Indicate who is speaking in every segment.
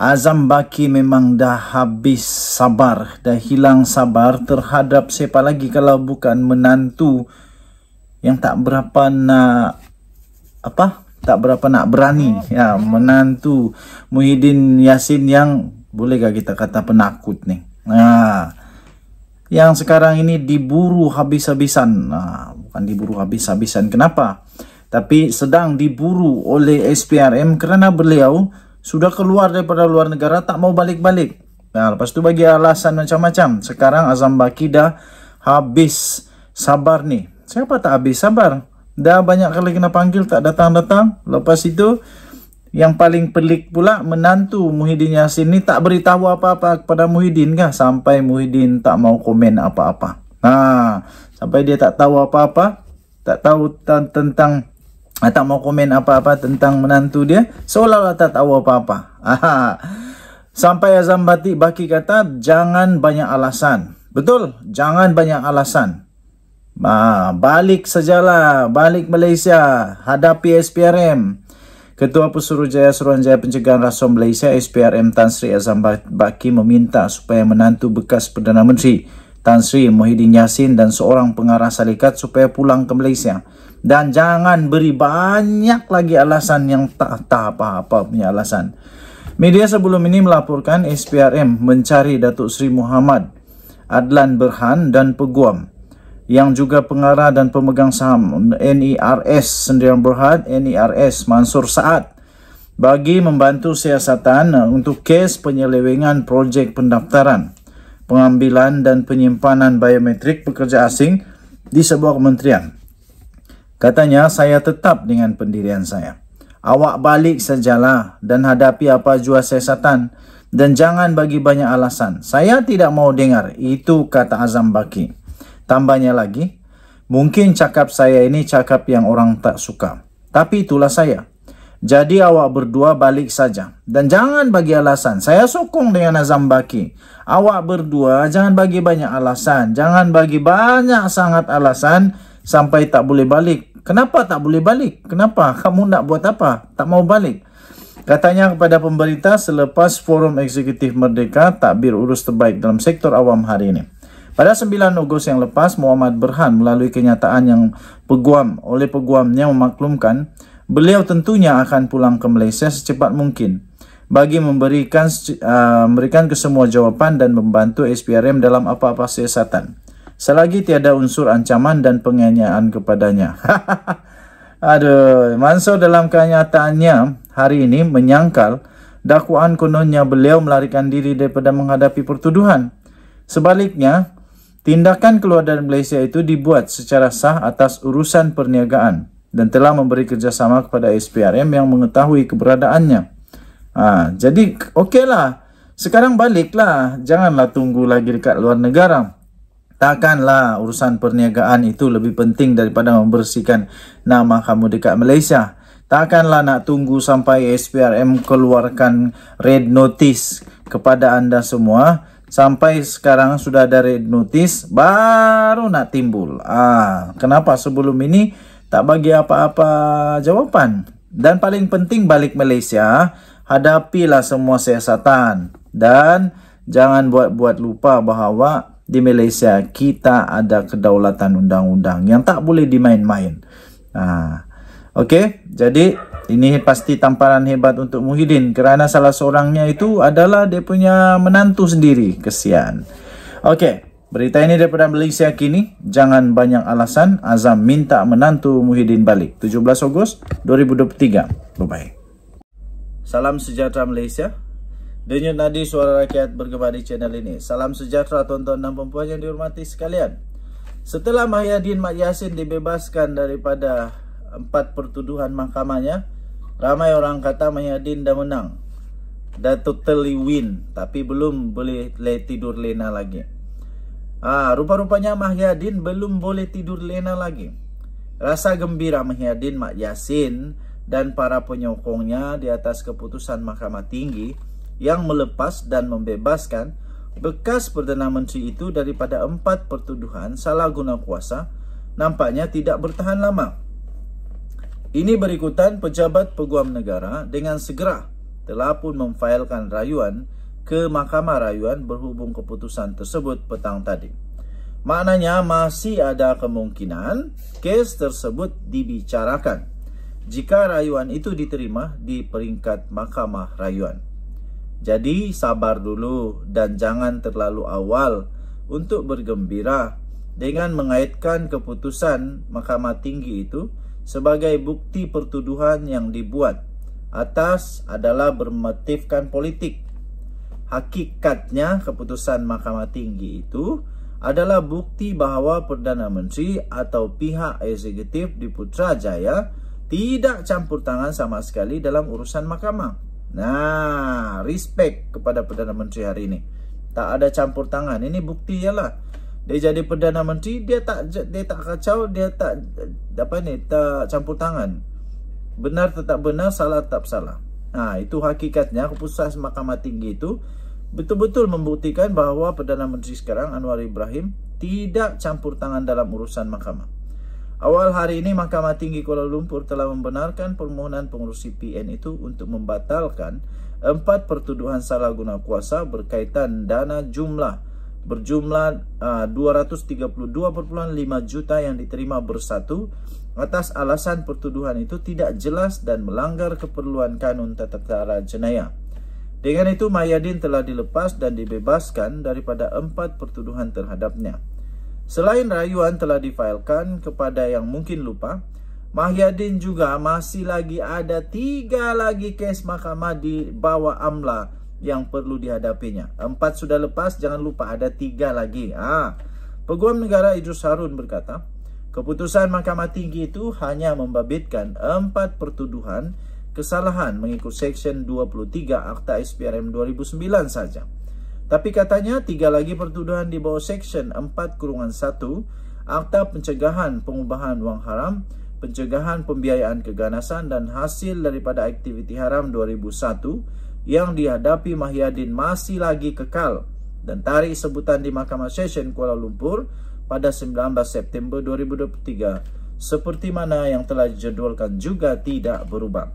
Speaker 1: Azam Baki memang dah habis sabar, dah hilang sabar terhadap siapa lagi kalau bukan menantu yang tak berapa nak apa? Tak berapa nak berani. Ya, menantu Muhyiddin Yassin yang bolehkah kita kata penakut ni. Nah, ha. yang sekarang ini diburu habis-habisan. Nah, ha, bukan diburu habis-habisan. Kenapa? Tapi sedang diburu oleh SPRM kerana beliau sudah keluar daripada luar negara tak mau balik-balik. Nah, lepas tu bagi alasan macam-macam. Sekarang Azam Baki dah habis sabar ni. Siapa tak habis sabar? Dah banyak kali kena panggil tak datang-datang. Lepas itu yang paling pelik pula menantu Muhyiddin Yassin ni tak beritahu apa-apa kepada Muhyiddin kah sampai Muhyiddin tak mau komen apa-apa. Nah, sampai dia tak tahu apa-apa, tak tahu tentang Ah, tak mau komen apa-apa tentang menantu dia seolah-olah tak tahu apa-apa. Sampai Azam Batik Baki kata jangan banyak alasan. Betul, jangan banyak alasan. Ah, balik sajalah, balik Malaysia, hadapi SPRM. Ketua Pesuruhjaya Jaya Pencegahan Rasuah Malaysia SPRM Tan Sri Azam Baki meminta supaya menantu bekas Perdana Menteri Tan Sri Mohidin Yassin dan seorang pengarah salikat supaya pulang ke Malaysia dan jangan beri banyak lagi alasan yang tak, tak apa-apa punya alasan. Media sebelum ini melaporkan SPRM mencari Datuk Seri Muhammad Adlan Berhan dan Peguam yang juga pengarah dan pemegang saham NIRS e Sendirian Berhad, NERS Mansur Saad bagi membantu siasatan eh, untuk kes penyelewengan projek pendaftaran, pengambilan dan penyimpanan biometrik pekerja asing di sebuah kementerian. Katanya, saya tetap dengan pendirian saya. Awak balik sejalah dan hadapi apa jua sesatan dan jangan bagi banyak alasan. Saya tidak mau dengar. Itu kata Azam Baki. Tambahnya lagi, mungkin cakap saya ini cakap yang orang tak suka. Tapi itulah saya. Jadi awak berdua balik saja. Dan jangan bagi alasan. Saya sokong dengan Azam Baki. Awak berdua jangan bagi banyak alasan. Jangan bagi banyak sangat alasan sampai tak boleh balik. Kenapa tak boleh balik? Kenapa? Kamu nak buat apa? Tak mau balik? Katanya kepada pemberita selepas Forum Eksekutif Merdeka takbir urus terbaik dalam sektor awam hari ini. Pada 9 Ogos yang lepas, Muhammad Berhan melalui kenyataan yang peguam oleh peguamnya memaklumkan beliau tentunya akan pulang ke Malaysia secepat mungkin bagi memberikan uh, memberikan kesemua jawapan dan membantu SPRM dalam apa-apa siasatan selagi tiada unsur ancaman dan penganiayaan kepadanya. Aduh, Mansur dalam kenyataannya hari ini menyangkal dakwaan kononnya beliau melarikan diri daripada menghadapi pertuduhan. Sebaliknya, tindakan keluar dari Malaysia itu dibuat secara sah atas urusan perniagaan dan telah memberi kerjasama kepada SPRM yang mengetahui keberadaannya. Ha, jadi, okeylah. Sekarang baliklah. Janganlah tunggu lagi dekat luar negara. Takkanlah urusan perniagaan itu lebih penting daripada membersihkan nama kamu dekat Malaysia. Takkanlah nak tunggu sampai SPRM keluarkan red notice kepada anda semua. Sampai sekarang sudah ada red notice baru nak timbul. Ah, Kenapa sebelum ini tak bagi apa-apa jawapan? Dan paling penting balik Malaysia, hadapilah semua siasatan. Dan jangan buat-buat lupa bahawa di Malaysia kita ada kedaulatan undang-undang yang tak boleh dimain-main. Ah. Okey, jadi ini pasti tamparan hebat untuk Muhyiddin kerana salah seorangnya itu adalah dia punya menantu sendiri. Kesian. Okey, berita ini daripada Malaysia kini. Jangan banyak alasan Azam minta menantu Muhyiddin balik. 17 Ogos 2023. Bye-bye. Salam sejahtera Malaysia. Denyut nadi suara rakyat bergembar di channel ini. Salam sejahtera tuan-tuan dan puan-puan yang dihormati sekalian. Setelah Mahyadin Mat Yassin dibebaskan daripada empat pertuduhan mahkamahnya, ramai orang kata Mahyadin dah menang. Dah totally win. Tapi belum boleh tidur lena lagi. Ah, Rupa-rupanya Mahyadin belum boleh tidur lena lagi. Rasa gembira Mahyadin Mat Yassin dan para penyokongnya di atas keputusan mahkamah tinggi yang melepas dan membebaskan bekas Perdana Menteri itu daripada empat pertuduhan salah guna kuasa nampaknya tidak bertahan lama. Ini berikutan pejabat peguam negara dengan segera telah pun memfailkan rayuan ke Mahkamah Rayuan berhubung keputusan tersebut petang tadi. Maknanya masih ada kemungkinan kes tersebut dibicarakan jika rayuan itu diterima di peringkat Mahkamah Rayuan. Jadi sabar dulu dan jangan terlalu awal untuk bergembira dengan mengaitkan keputusan mahkamah tinggi itu sebagai bukti pertuduhan yang dibuat atas adalah bermotifkan politik. Hakikatnya keputusan mahkamah tinggi itu adalah bukti bahawa Perdana Menteri atau pihak eksekutif di Putrajaya tidak campur tangan sama sekali dalam urusan mahkamah. Nah, respect kepada Perdana Menteri hari ini. Tak ada campur tangan. Ini bukti ialah dia jadi Perdana Menteri, dia tak dia tak kacau, dia tak apa ni, tak campur tangan. Benar tetap benar, salah tetap salah. Nah, itu hakikatnya keputusan Mahkamah Tinggi itu betul-betul membuktikan bahawa Perdana Menteri sekarang Anwar Ibrahim tidak campur tangan dalam urusan mahkamah. Awal hari ini Mahkamah Tinggi Kuala Lumpur telah membenarkan permohonan pengurusi PN itu untuk membatalkan empat pertuduhan salah guna kuasa berkaitan dana jumlah berjumlah uh, 232.5 juta yang diterima bersatu atas alasan pertuduhan itu tidak jelas dan melanggar keperluan kanun tata cara jenayah. Dengan itu Mayadin telah dilepas dan dibebaskan daripada empat pertuduhan terhadapnya. Selain rayuan telah difailkan kepada yang mungkin lupa, Mahyadin juga masih lagi ada tiga lagi kes mahkamah di bawah AMLA yang perlu dihadapinya. Empat sudah lepas, jangan lupa ada tiga lagi. Ah, Peguam Negara Idrus Harun berkata, keputusan mahkamah tinggi itu hanya membabitkan empat pertuduhan kesalahan mengikut Seksyen 23 Akta SPRM 2009 saja. Tapi katanya tiga lagi pertuduhan di bawah Seksyen 4 Kurungan 1 Akta Pencegahan Pengubahan Wang Haram, Pencegahan Pembiayaan Keganasan dan Hasil daripada Aktiviti Haram 2001 yang dihadapi Mahyadin masih lagi kekal dan tarik sebutan di Mahkamah Seksyen Kuala Lumpur pada 19 September 2023 seperti mana yang telah dijadualkan juga tidak berubah.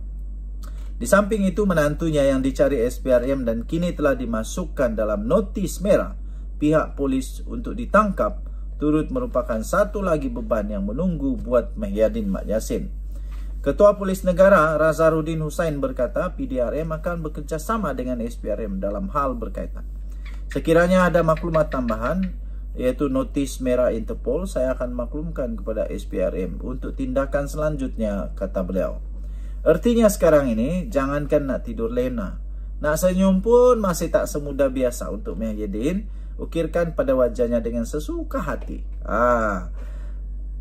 Speaker 1: Di samping itu menantunya yang dicari SPRM dan kini telah dimasukkan dalam notis merah pihak polis untuk ditangkap turut merupakan satu lagi beban yang menunggu buat Mahyadin Mak Yasin. Ketua Polis Negara Razaruddin Hussein berkata PDRM akan bekerjasama dengan SPRM dalam hal berkaitan. Sekiranya ada maklumat tambahan iaitu notis merah Interpol saya akan maklumkan kepada SPRM untuk tindakan selanjutnya kata beliau. Artinya sekarang ini, jangankan nak tidur lena. Nak senyum pun masih tak semudah biasa untuk Mahyadin. Ukirkan pada wajahnya dengan sesuka hati. Ah,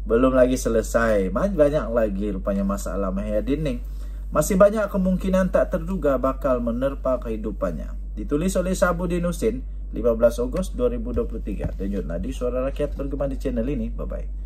Speaker 1: belum lagi selesai. Banyak lagi rupanya masalah Mahyadin ni. Masih banyak kemungkinan tak terduga bakal menerpa kehidupannya. Ditulis oleh Sabu Dinusin, 15 Ogos 2023. Denyut Nadi, Suara Rakyat bergema di channel ini. Bye-bye.